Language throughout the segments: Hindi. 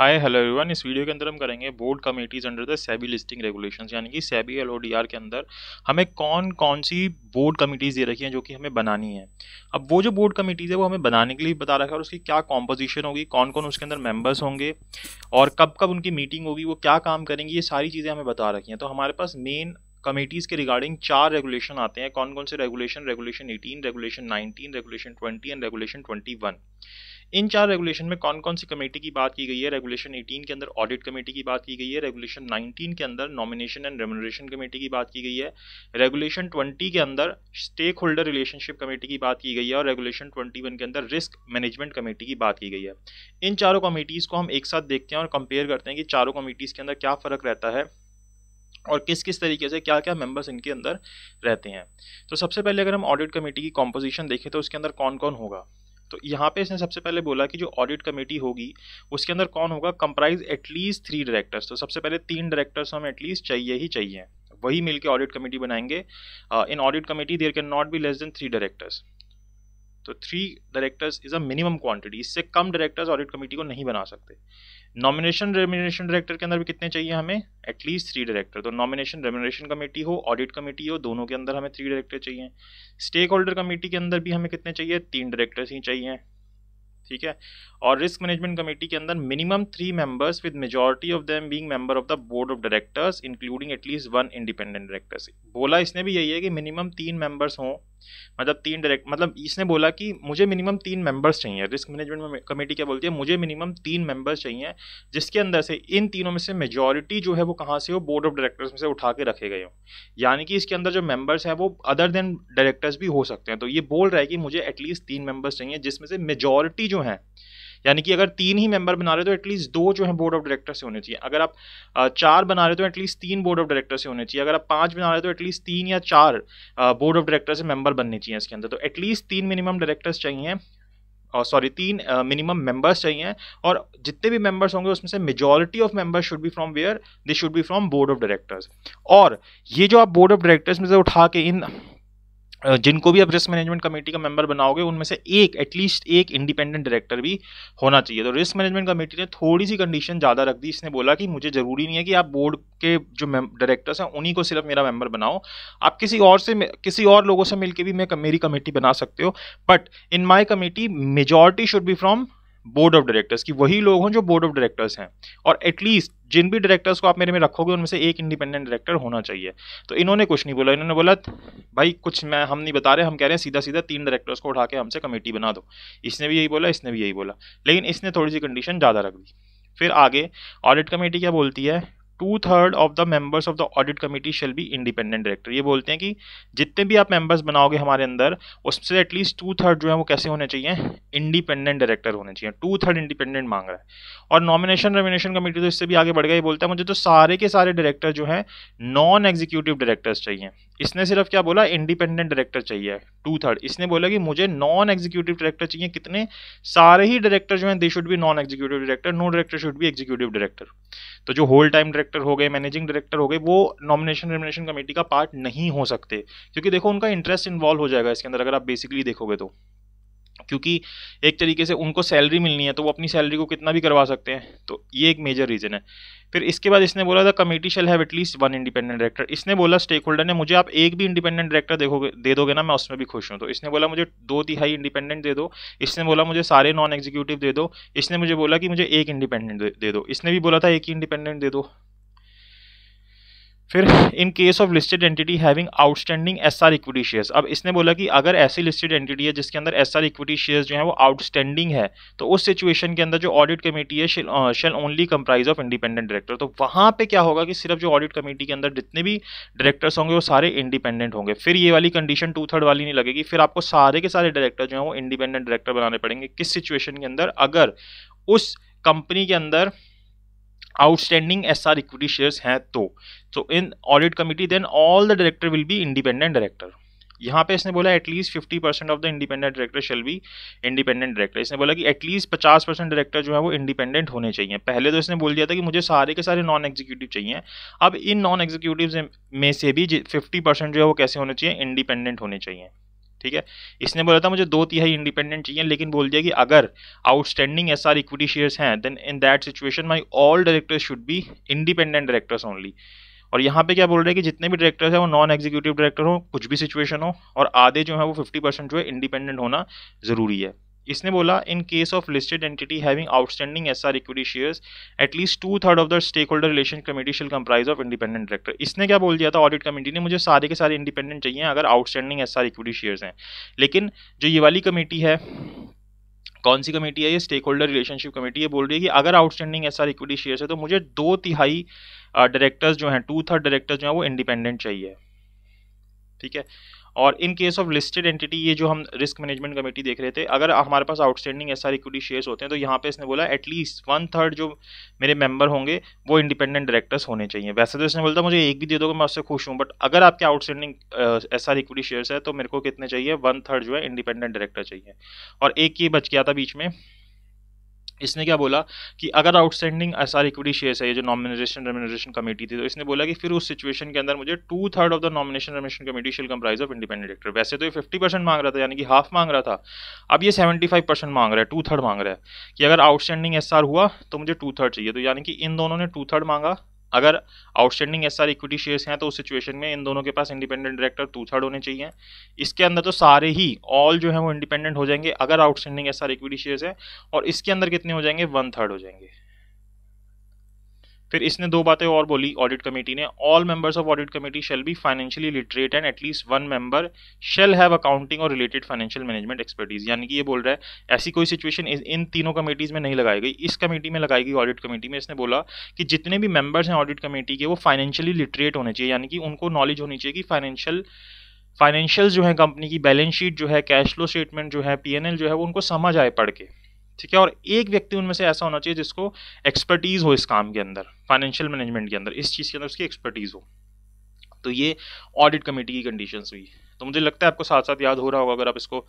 हाय हेलो एवरीवन इस वीडियो के अंदर हम करेंगे board committees under the SEBI listing regulations यानी कि सेबी एल के अंदर हमें कौन कौन सी बोर्ड कमेटीज़ दे रखी हैं जो कि हमें बनानी है अब वो जो बोर्ड कमेटीज़ है वो हमें बनाने के लिए बता रखा है और उसकी क्या कॉम्पोजिशन होगी कौन कौन उसके अंदर मेम्बर्स होंगे और कब कब उनकी मीटिंग होगी वो क्या काम करेंगी ये सारी चीज़ें हमें बता रखी हैं तो हमारे पास मेन कमेटीज़ के रिगार्डिंग चार रेगुलेशन आते हैं कौन कौन से regulation regulation 18 regulation 19 regulation 20 and regulation 21 इन चार रेगुलेशन में कौन कौन सी कमेटी की बात की गई है रेगुलेशन 18 के अंदर ऑडिट कमेटी की बात की गई है रेगुलेशन 19 के अंदर नॉमिनेशन एंड रेमुनरेशन कमेटी की बात की गई है रेगुलेशन 20 के अंदर स्टेक होल्डर रिलेशनशिप कमेटी की बात की गई है और रेगुलेशन 21 के अंदर रिस्क मैनेजमेंट कमेटी की बात की गई है इन चारों कमेटीज़ को हम एक साथ देखते हैं और कंपेयर करते हैं कि चारों कमेटीज़ के अंदर क्या फ़र्क रहता है और किस किस तरीके से क्या क्या मेंबर्स इनके अंदर रहते हैं तो सबसे पहले अगर हम ऑडिट कमेटी की कॉम्पोजिशन देखें तो उसके अंदर कौन कौन होगा तो यहाँ पे इसने सबसे पहले बोला कि जो ऑडिट कमेटी होगी उसके अंदर कौन होगा कंप्राइज एटलीस्ट थ्री डायरेक्टर्स तो सबसे पहले तीन डायरेक्टर्स हमें एटलीस्ट चाहिए ही चाहिए वही मिलकर ऑडिट कमेटी बनाएंगे in audit committee there can not be less than three directors तो three directors is a minimum quantity इससे कम डायरेक्टर्स ऑडिट कमेटी को नहीं बना सकते नॉमिनेशन रेमिनेशन डायरेक्टर के अंदर भी कितने चाहिए हमें एटलीस्ट थ्री डायरेक्टर तो नॉमिनेशन रेमिनेशन कमेटी हो ऑडिट कमेटी हो दोनों के अंदर हमें थ्री डायरेक्टर चाहिए स्टेक होल्डर कमेटी के अंदर भी हमें कितने चाहिए तीन डायरेक्टर्स ही चाहिए ठीक है और रिस्क मैनेजमेंट कमेटी के अंदर minimum three members with majority of them being member of the board of directors including at least one independent directors बोला इसने भी यही है कि मिनिमम तीन मेंबर्स हों मतलब तीन डायरेक्ट मतलब इसने बोला कि मुझे मिनिमम तीन मेंबर्स चाहिए रिस्क मैनेजमेंट कमेटी क्या बोलती है मुझे मिनिमम तीन मेंबर्स चाहिए जिसके अंदर से इन तीनों में से मेजॉरिटी जो है वो कहाँ से हो बोर्ड ऑफ डायरेक्टर्स में से उठा के रखे गए हो यानी कि इसके अंदर जो मेंबर्स हैं वो अदर देन डायरेक्टर्स भी हो सकते हैं तो ये बोल रहा है कि मुझे एटलीस्ट तीन मेंबर्स चाहिए जिसमें से मेजॉरिटी जो है यानी कि अगर तीन ही मेंबर बना रहे हो तो एटलीस्ट दो जो है बोर्ड ऑफ डायरेक्टर से होने चाहिए अगर आप चार बना रहे हो तो एटलीस्ट तीन बोर्ड ऑफ डायरेक्टर से होने चाहिए अगर आप पाँच बना रहे हो तो एटलीस्ट तीन या चार बोर्ड ऑफ डायरेक्टर से मेंबर बनने चाहिए इसके अंदर तो एटलीस्ट तीन मिनिमम डायरेक्टर्स चाहिए और सॉरी तीन मिनिमम मेंबर्स चाहिए और जितने भी मेंबर्स होंगे उसमें से majority of members should be from where they should be from board of directors और ये जो आप बोर्ड ऑफ डायरेक्टर्स में से उठा के इन जिनको भी आप रिस्क मैनेजमेंट कमेटी का मेंबर बनाओगे उनमें से एक एटलीस्ट एक इंडिपेंडेंट डायरेक्टर भी होना चाहिए तो रिस्क मैनेजमेंट कमेटी ने थोड़ी सी कंडीशन ज़्यादा रख दी इसने बोला कि मुझे ज़रूरी नहीं है कि आप बोर्ड के जो डायरेक्टर्स हैं उन्हीं को सिर्फ मेरा मेंबर बनाओ आप किसी और से किसी और लोगों से मिलकर भी मैं मेरी कमेटी बना सकते हो but in my committee majority should be from board of directors की वही लोग हों जो बोर्ड ऑफ डायरेक्टर्स हैं और एटलीस्ट जिन भी डायरेक्टर्स को आप मेरे में रखोगे उनमें से एक इंडिपेंडेंट डायरेक्टर होना चाहिए तो इन्होंने कुछ नहीं बोला इन्होंने बोला भाई कुछ मैं हम नहीं बता रहे हम कह रहे हैं सीधा सीधा तीन डायरेक्टर्स को उठा के हमसे कमेटी बना दो इसने भी यही बोला इसने भी यही बोला लेकिन इसने थोड़ी सी कंडीशन ज़्यादा रख दी फिर आगे ऑडिट कमेटी क्या बोलती है two third of the members of the audit committee shall be independent director ये बोलते हैं कि जितने भी आप मेंबर्स बनाओगे हमारे अंदर उससे एटलीस्ट टू थर्ड जो है वो कैसे होने चाहिए इंडिपेंडेंट डायरेक्टर होने चाहिए टू थर्ड इंडिपेंडेंट मांग रहा है और नॉमिनेशन रेमिनेशन कमेटी तो इससे भी आगे बढ़ गया ये बोलता है मुझे तो सारे के सारे डायरेक्टर जो है नॉन एग्जीक्यूटिव डायरेक्टर्स चाहिए इसने सिर्फ क्या बोला इंडिपेंडेंट डायरेक्टर चाहिए टू थर्ड इसने बोला कि मुझे नॉन एग्जीक्यूटिव डायरेक्टर चाहिए कितने सारे ही डायरेक्टर जो हैं they should be non executive director no director should be executive director तो जो होल टाइम डायरेक्टर हो गए मैनेजिंग डायरेक्टर हो गए वो नॉमिनेशन रेमिनेशन कमेटी का पार्ट नहीं हो सकते क्योंकि देखो उनका इंटरेस्ट इन्वॉल्व हो जाएगा इसके अंदर अगर आप बेसिकली देखोगे तो क्योंकि एक तरीके से उनको सैलरी मिलनी है तो वो अपनी सैलरी को कितना भी करवा सकते हैं तो ये एक मेजर रीज़न है फिर इसके बाद इसने बोला the committee shall have at least one independent director इसने बोला स्टेक होल्डर ने मुझे आप एक भी इंडिपेंडेंट डायरेक्टर देखोगे दे दोगे ना मैं उसमें भी खुश हूँ तो इसने बोला मुझे दो तिहाई इंडिपेंडेंट दे दो इसने बोला मुझे सारे नॉन एग्जीक्यूटिव दे दो इसने मुझे बोला कि मुझे एक इंडिपेंडेंट दे दो इसने भी बोला था एक ही इंडिपेंडेंट दे दो फिर in case of listed entity having outstanding S R equity shares अब इसने बोला कि अगर ऐसी लिस्टेड एंटिटी है जिसके अंदर एस आर इक्विटी शेयर्स जो है वो आउटस्टैंडिंग है तो उस सिचुएशन के अंदर जो ऑडिट कमेटी है shall only comprise of independent director तो वहां पे क्या होगा कि सिर्फ जो ऑडिट कमेटी के अंदर जितने भी डायरेक्टर्स होंगे वो सारे इंडिपेंडेंट होंगे फिर ये वाली कंडीशन टू थर्ड वाली नहीं लगेगी फिर आपको सारे के सारे डायरेक्टर जो है वो इंडिपेंडेंट डायरेक्टर बनाने पड़ेंगे किस सिचुएशन के अंदर अगर उस कंपनी के अंदर एस आर इक्विटी शेयर्स हैं तो so in audit committee then all the director will be independent director यहाँ पे इसने बोला at least fifty percent of the independent director shall be independent director इसने बोला कि एटलीस्ट पचास परसेंट डायरेक्टर जो है वो इंडिपेंडेंट होने चाहिए पहले तो इसने बोल दिया था कि मुझे सारे के सारे नॉन एग्जीक्यूटिव चाहिए अब इन नॉन एग्जीक्यूटिव में से भी फिफ्टी परसेंट जो है वो कैसे होने चाहिए इंडिपेंडेंट होने चाहिए ठीक है इसने बोला था मुझे दो तिहाई इंडिपेंडेंट चाहिए लेकिन बोल दिया कि अगर outstanding S R equity shares हैं then in that situation my all directors should be independent directors only और यहाँ पे क्या बोल रहे हैं कि जितने भी डायरेक्टर्स हैं वो नॉन एग्जीक्यूटिव डायरेक्टर हो कुछ भी सिचुएशन हो और आधे जो है वो फिफ्टी परसेंट जो है इंडिपेंडेंट होना जरूरी है इसने बोला in case of listed entity having outstanding S R equity shares at least two third of the stake holder relation committee shall comprise of independent director इसने क्या बोल दिया था ऑडिट कमेटी ने मुझे सारे के सारे इंडिपेंडेंट चाहिए अगर outstanding S R equity shares हैं लेकिन जो ये वाली कमेटी है कौन सी कमेटी है ये स्टेक होल्डर रिलेशनशिप कमेटी ये बोल रही है कि अगर outstanding S R equity shares है तो मुझे दो तिहाई डायरेक्टर्स जो हैं टू थर्ड डायरेक्टर्स जो हैं वो इंडिपेंडेंट चाहिए ठीक है और in case of listed entity ये जो हम रिस्क मैनेजमेंट कमेटी देख रहे थे अगर हमारे पास outstanding S R equity shares होते हैं तो यहाँ पे इसने बोला एटलीस्ट वन थर्ड जो मेरे मेंबर होंगे वो इंडिपेंडेंट डायरेक्टर्स होने चाहिए वैसे तो इसने बोलता मुझे एक भी दे दोगे मैं उससे खुश हूँ बट अगर आपके outstanding S R equity shares है तो मेरे को कितने चाहिए वन थर्ड जो है इंडिपेंडेंट डायरेक्टर चाहिए और एक ये बच गया था बीच में इसने क्या बोला कि अगर outstanding S R equity share है ये जो नॉमिनेशन रेमिनेशन कमेटी थी तो इसने बोला कि फिर उस सिचुएशन के अंदर मुझे two third of the nomination remuneration committee shall prize of independent director वैसे तो ये फिफ्टी परसेंट मांग रहा था यानी कि हाफ मांग रहा था अब ये सेवेंटी फाइव परसेंट मांग रहा है टू थर्ड मांग रहा है कि अगर आउटस्टैंडिंग एस आर हुआ तो मुझे टू थर्ड चाहिए तो यानी कि इन दोनों ने टू थर्ड मांगा अगर आउटस्टैंडिंग एस इक्विटी शेयर्स हैं तो उस सिचुएशन में इन दोनों के पास इंडिपेंडेंट डायरेक्टर टू थर्ड होने चाहिए इसके अंदर तो सारे ही ऑल जो है वो इंडिपेंडेंट हो जाएंगे अगर आउटस्टैंडिंग एस इक्विटी शेयर्स है और इसके अंदर कितने हो जाएंगे वन थर्ड हो जाएंगे फिर इसने दो बातें और बोली ऑडिट कमेटी ने all members of audit committee shall be financially literate and at least one member shall have accounting और रिलेटेड फाइनेंशियल मैनेजमेंट एक्सपर्टीज यानी कि ये बोल रहा है ऐसी कोई सिचुएशन इन तीनों कमेटीज में नहीं लगाई गई इस कमेटी में लगाई गई ऑडिट कमेटी में इसने बोला कि जितने भी मेंबर्स हैं ऑडिट कमेटी के वो फाइनेंशियली लिटरेट होने चाहिए यानी कि उनको नॉलेज होनी चाहिए कि फाइनेंशियल फाइनेंशियल जो है कंपनी की बैलेंस शीट जो है कैश फ्लो स्टेटमेंट जो है पी जो है वो उनको समझ आए पढ़ के ठीक है और एक व्यक्ति उनमें से ऐसा होना चाहिए जिसको एक्सपर्टीज़ हो इस काम के अंदर फाइनेंशियल मैनेजमेंट के अंदर इस चीज़ के अंदर उसकी एक्सपर्टीज़ हो तो ये ऑडिट कमेटी की कंडीशन हुई तो मुझे लगता है आपको साथ साथ याद हो रहा होगा अगर आप इसको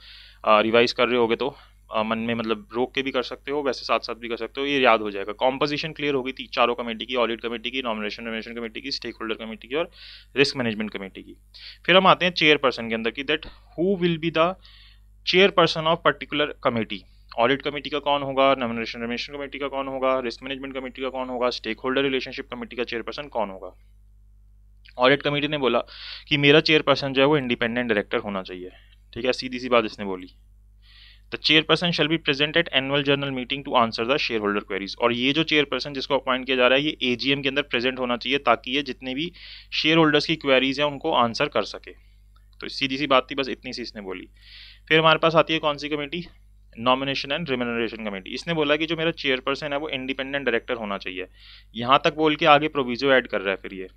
रिवाइज कर रहे होगे तो आ, मन में मतलब रोक के भी कर सकते हो वैसे साथ साथ भी कर सकते हो ये याद हो जाएगा कॉम्पोजिशन क्लियर होगी थी चारों कमेटी की ऑडिट कमेटी की नॉमिनेशन नॉमिनेशन कमेटी की स्टेक होल्डर कमेटी की और रिस्क मैनेजमेंट कमेटी की फिर हम आते हैं चेयरपर्सन के अंदर की that who will be the chairperson of particular committee audit committee का कौन होगा नॉमिनेशन रेमिनेशन कमेटी का कौन होगा रिस्क मैनेजमेंट कमेटी का कौन होगा स्टेक होल्डर रिलेशनशिप कमेटी का चेयरपर्सन कौन होगा ऑडिट कमेटी ने बोला कि मेरा चेयरपर्सन जो है वो इंडिपेंडेंट डायरेक्टर होना चाहिए ठीक है सीधी सी बात इसने बोली the chairperson shall be present at annual general meeting to answer the share holder queries और ये जो चेयरपर्सन जिसको अपॉइंट किया जा रहा है ये एजीएम के अंदर प्रेजेंट होना चाहिए ताकि ये जितने भी शेयर होल्डर्स की क्वेरीज हैं उनको आंसर कर सके तो सीधी सी बात थी बस इतनी सी इसने बोली फिर हमारे पास आती है कौन सी committee nomination and remuneration committee इसने बोला कि जो मेरा चेयरपर्सन है वो इंडिपेंडेंट डायरेक्टर होना चाहिए यहाँ तक बोल के आगे प्रोविजो ऐड कर रहा है फिर ये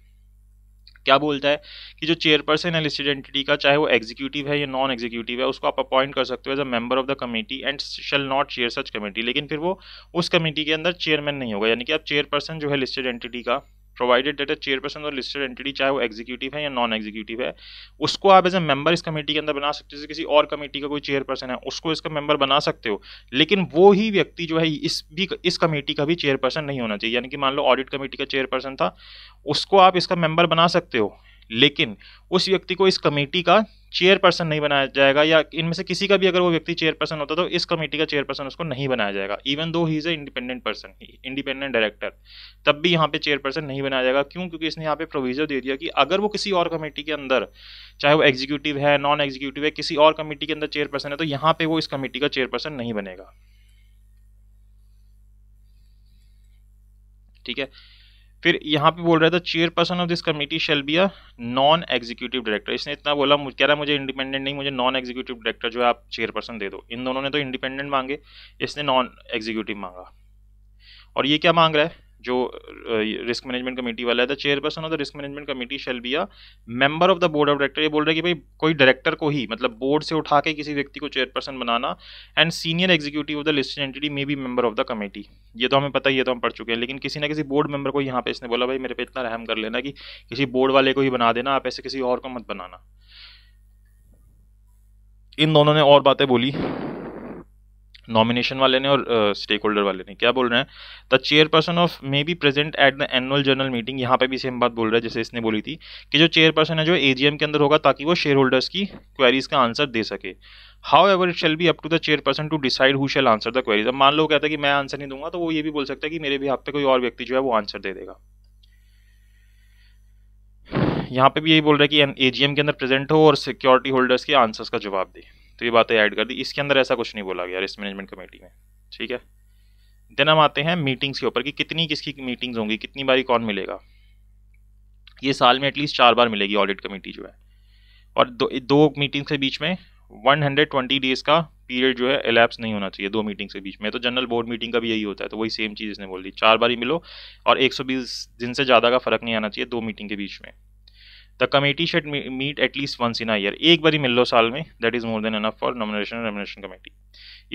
क्या बोलता है कि जो चेयरपर्सन है लिस्टेड एंटिटी का चाहे वो एग्जीक्यूटिव है या नॉन एग्जीक्यूटिव है उसको आप अपॉइंट कर सकते हो as a member of the committee and shall not chair such committee लेकिन फिर वो उस कमेटी के अंदर चेयरमैन नहीं होगा यानी कि आप चेयरपर्सन जो है लिस्टेड एंटिटी का प्रोवाइडेड डेट अ चेयरपर्सन और लिस्टेड एंटिटी चाहे वो एग्जीक्यूटिव है या नॉन एग्जीक्यूटिव है उसको आप एज ए मेंबर इस कमेटी के अंदर बना सकते हो जैसे किसी और कमेटी का कोई चेयरपर्सन है उसको इसका मेंबर बना सकते हो लेकिन वो ही व्यक्ति जो है इस भी इस कमेटी का भी चेयरपर्सन नहीं होना चाहिए यानी कि मान लो ऑडिट कमेटी का चेयरपर्सन था उसको आप इसका मेंबर बना सकते हो लेकिन उस व्यक्ति को इस कमेटी का चेयरपर्सन नहीं बनाया जाएगा या इनमें से किसी का भी अगर वो व्यक्ति चेयरपर्सन होता तो इस कमेटी का चेयरपर्सन उसको नहीं बनाया जाएगा even though he is a independent person independent director तब भी यहाँ पे चेयरपर्सन नहीं बनाया जाएगा क्यों क्योंकि इसने यहाँ पे प्रोविजन दे दिया कि अगर वो किसी और कमेटी के अंदर चाहे वो एग्जीक्यूटिव है नॉन एग्जीक्यूटिव है किसी और कमेटी के अंदर चेयरपर्सन है तो यहाँ पे वो इस कमेटी का चेयरपर्सन नहीं बनेगा ठीक है फिर यहाँ पे बोल रहा था chairperson of this committee shall be a non executive director इसने इतना बोला कह रहा है मुझे इंडिपेंडेंट नहीं मुझे नॉन एग्जीक्यूटिव डायरेक्टर जो है आप चेयरपर्सन दे दो इन दोनों ने तो इंडिपेंडेंट मांगे इसने नॉन एग्जीक्यूटिव मांगा और ये क्या मांग रहा है जो रिस्क मैनेजमेंट कमेटी वाला है the chairperson of the risk management committee shall be a member of the board of director ये बोल रहे हैं कि भाई कोई डायरेक्टर को ही मतलब बोर्ड से उठा के किसी व्यक्ति को चेयरपर्सन बनाना and senior executive of the listed entity may be member of the committee ये तो हमें पता ही है तो हम पढ़ चुके हैं लेकिन किसी ना किसी बोर्ड मेंबर को यहाँ पे इसने बोला भाई मेरे पे इतना रहम कर लेना कि किसी बोर्ड वाले को ही बना देना आप ऐसे किसी और को मत बनाना इन दोनों ने और बातें बोली नॉमिनेशन वाले ने और स्टेक uh, होल्डर वाले ने क्या बोल रहे हैं the chairperson of may be present at the annual general meeting यहाँ पे भी सेम बात बोल रहा है जैसे इसने बोली थी कि जो चेयरपर्सन है जो एजीएम के अंदर होगा ताकि वो शेयर होल्डर्स की क्वेरीज का आंसर दे सके however it shall be up to the chairperson to decide who shall answer the queries अब मान लो कहता है कि मैं आंसर नहीं दूंगा तो वो ये भी बोल सकता है कि मेरे भी हाथ पे कोई और व्यक्ति जो है वो आंसर दे देगा यहाँ पे भी यही बोल रहा है कि एजीएम के अंदर प्रेजेंट हो और सिक्योरिटी होल्डर्स के आंसर्स का जवाब दे तो ये बातें ऐड कर दी इसके अंदर ऐसा कुछ नहीं बोला गया रिस्क मैनेजमेंट कमेटी में ठीक है देन हम आते हैं मीटिंग्स के ऊपर कि कितनी किसकी मीटिंग्स होंगी कितनी बारी कौन मिलेगा ये साल में एटलीस्ट चार बार मिलेगी ऑडिट कमेटी जो है और दो दो मीटिंग्स के बीच में 120 डेज़ का पीरियड जो है एलैप्स नहीं होना चाहिए दो मीटिंग के बीच में तो जनरल बोर्ड मीटिंग का भी यही होता है तो वही सेम चीज़ इसने बोल दी चार बार ही मिलो और 120 दिन से ज़्यादा का फर्क नहीं आना चाहिए दो मीटिंग के बीच में the committee shall meet at least once in year एक बारी मिल लो साल में that is more than enough for nomination nomination committee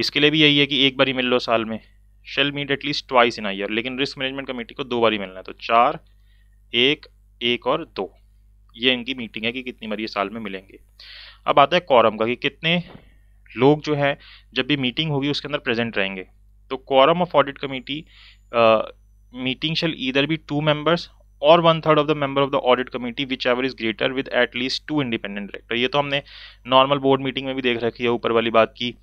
इसके लिए भी यही है कि एक बारी मिल लो साल में shall meet at least twice in year लेकिन रिस्क मैनेजमेंट कमेटी को दो बारी मिलना है तो चार एक एक और दो ये इनकी मीटिंग है कि कितनी बार ये साल में मिलेंगे अब आता है कॉरम का कि कितने लोग जो है जब भी मीटिंग होगी उसके अंदर प्रेजेंट रहेंगे तो quorum of audit committee meeting shall either be two members और one third of the member of the audit committee whichever is greater with at least two independent director ये तो हमने नॉर्मल बोर्ड मीटिंग में भी देख रखी है ऊपर वाली बात की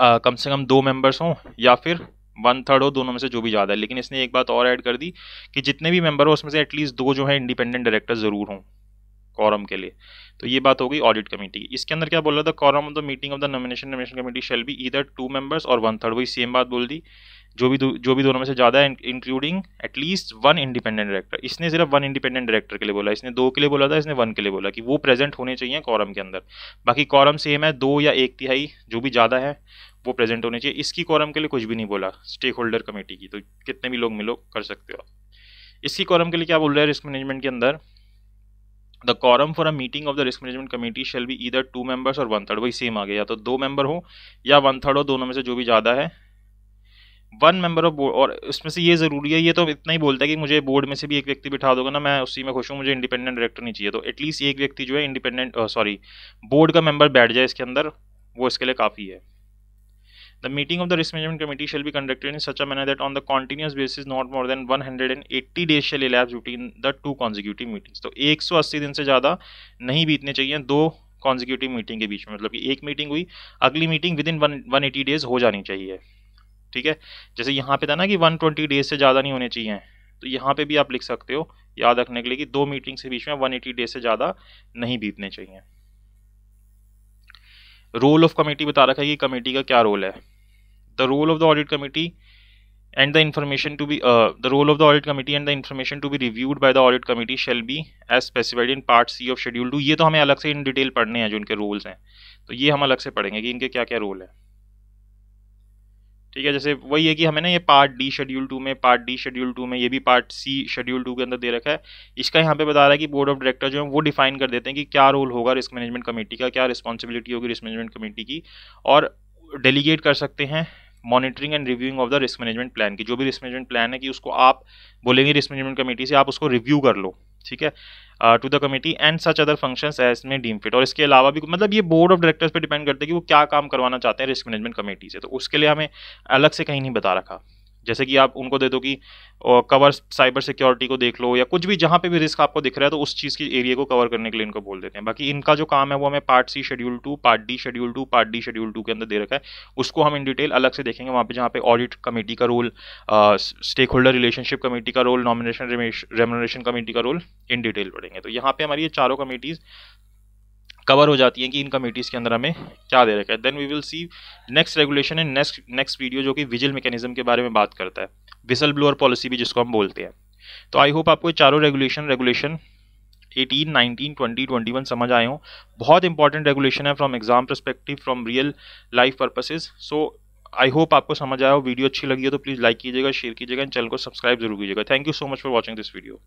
आ, कम से कम दो मेंबर्स हों या फिर वन थर्ड हो दोनों में से जो भी ज़्यादा है लेकिन इसने एक बात और ऐड कर दी कि जितने भी मेंबर हो उसमें से एटलीस्ट दो जो है इंडिपेंडेंट डायरेक्टर ज़रूर हों कॉरम के लिए तो ये बात हो गई ऑडिट कमेटी इसके अंदर क्या बोल रहा था quorum of the meeting of the nomination nomination committee shall be either two members और वन थर्ड वही सेम बात बोल दी जो भी जो भी दोनों में से ज़्यादा है including at least one independent director इसने सिर्फ वन इंडिपेंडेंट डायरेक्टर के लिए बोला इसने दो के लिए बोला था इसने वन के लिए बोला कि वो प्रेजेंट होने चाहिए कॉरम के अंदर बाकी कॉरम सेम है दो या एक तिहाई जो भी ज़्यादा है वो प्रेजेंट होने चाहिए इसकी कॉरम के लिए कुछ भी नहीं बोला स्टेक होल्डर कमेटी की तो कितने भी लोग मिलो कर सकते हो आप इसकी कॉरम के लिए क्या बोल रहे हैं रिस्क मैनेजमेंट के अंदर the quorum for a meeting of the risk management committee shall be either two members और वन थर्ड वही सेम आ गया या तो दो मेंबर हो या वन थर्ड हो दोनों में से जो भी ज़्यादा है वन मेंबर ऑफ बोर्ड और इसमें से ये ज़रूरी है ये तो इतना ही बोलता है कि मुझे बोर्ड में से भी एक व्यक्ति बिठा दोगे ना मैं उसी में खुश हूँ मुझे इंडिपेंडेंट डायरेक्टर नहीं चाहिए तो एटलीस्ट एक व्यक्ति जो है इंडिपेंडेंट सॉरी बोर्ड का मेंबर बैठ जाए इसके अंदर वो इसके लिए काफ़ी है the meeting of the risk management committee shall be conducted in such a manner that on the continuous basis not more than 180 hundred and eighty days shall इलेव between the two consecutive meetings तो एक सौ अस्सी दिन से ज़्यादा नहीं बीतने चाहिए दो कॉन्जिक्यूटिव मीटिंग के बीच में मतलब कि एक मीटिंग हुई अगली meeting within one one eighty days हो जानी चाहिए ठीक है जैसे यहाँ पे था ना कि वन ट्वेंटी डेज से ज़्यादा नहीं होने चाहिए तो यहाँ पर भी आप लिख सकते हो याद रखने के लिए कि दो मीटिंग्स के बीच में वन एटी डेज से ज़्यादा नहीं बीतने चाहिए रोल ऑफ कमेटी बता रखा है कि कमेटी का क्या रोल है the role of the audit committee and the information to be the role of the audit committee and the information to be reviewed by the audit committee shall be as specified in part C of schedule two ये तो हमें अलग से इन डिटेल पढ़ने हैं जो इनके रोल्स हैं तो ये हम अलग से पढ़ेंगे कि इनके क्या क्या रोल है ठीक है जैसे वही है कि हमें ना ये पार्ट डी शेड्यूल टू में पार्ट डी शेड्यूल टू में ये भी पार्ट सी शेड्यूल टू के अंदर दे रखा है इसका यहाँ पे बता रहा है कि बोर्ड ऑफ डायरेक्टर जो है वो डिफाइन कर देते हैं कि क्या रोल होगा रिस्क मैनेजमेंट कमेटी का क्या रिस्पॉन्सिबिलिटी होगी रिस्क मैनेजमेंट कमेटी की और डेलीगेट कर सकते हैं monitoring and reviewing of the risk management plan की जो भी रिस्क मैनेजमेंट प्लान है कि उसको आप बोलेंगे रिस्क मैनेजमेंट कमेटी से आप उसको रिव्यू कर लो ठीक है to the committee and such other functions as may deem fit और इसके अलावा भी मतलब ये बोर्ड ऑफ डायरेक्टर्स पे डिपेंड करते हैं कि वो क्या काम करवाना चाहते हैं रिस्क मैनेजमेंट कमेटी से तो उसके लिए हमें अलग से कहीं नहीं बता रखा जैसे कि आप उनको दे दो कि कवर साइबर सिक्योरिटी को देख लो या कुछ भी जहाँ पे भी रिस्क आपको दिख रहा है तो उस चीज़ की एरिया को कवर करने के लिए इनको बोल देते हैं बाकी इनका जो काम है वो हमें part C schedule two part D schedule two part D schedule two के अंदर दे रखा है उसको हम इन डिटेल अलग से देखेंगे वहाँ पर जहाँ पे ऑडिट कमेटी का role stake holder relationship committee का रोल नॉमिनेशन रेमोनेशन कमेटी का रोल इन डिटेल पढ़ेंगे तो यहाँ पे हमारी ये चारों कमेटीज़ कवर हो जाती है कि इन कमेटीज़ के अंदर हमें क्या दे रखा है then we will see next regulation in next next video जो कि विजिल मैकेनिज्म के बारे में बात करता है विसल ब्लोअर पॉलिसी भी जिसको हम बोलते हैं तो आई होप आपको चारों रेगुलेशन रेगुलेशन 18, 19, 20, 21 समझ आए हो बहुत इंपॉर्टेंट रेगुलेशन है from exam perspective from real life purposes so I hope आपको समझ आया हो वीडियो अच्छी लगी हो तो प्लीज़ लाइक कीजिएगा शेयर कीजिएगा एंड चैनल को सब्सक्राइब जरूर कीजिएगा thank you so much for watching this video